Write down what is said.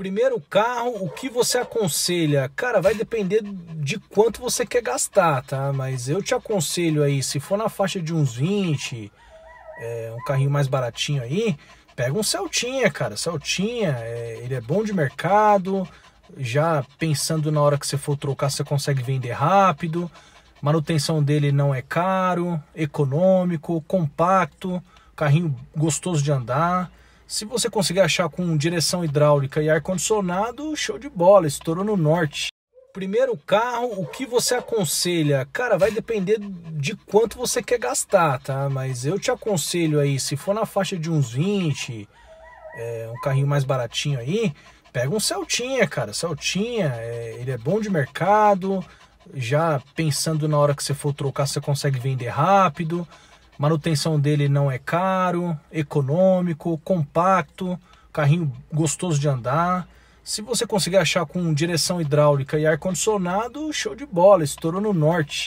Primeiro carro, o que você aconselha? Cara, vai depender de quanto você quer gastar, tá? Mas eu te aconselho aí, se for na faixa de uns 20, é, eh, um carrinho mais baratinho aí, pega um Celtinha, cara. Celtinha, é, ele é bom de mercado. Já pensando na hora que você for trocar, você consegue vender rápido. Manutenção dele não é caro, econômico, compacto, carrinho gostoso de andar. Se você conseguir achar com direção hidráulica e ar-condicionado, show de bola, estourou no norte. Primeiro carro, o que você aconselha? Cara, vai depender de quanto você quer gastar, tá? Mas eu te aconselho aí, se for na faixa de uns 20, é, um carrinho mais baratinho aí, pega um Celtinha, cara. Celtinha, é, ele é bom de mercado, já pensando na hora que você for trocar, você consegue vender rápido manutenção dele não é caro, econômico, compacto, carrinho gostoso de andar. Se você conseguir achar com direção hidráulica e ar-condicionado, show de bola, estourou no norte.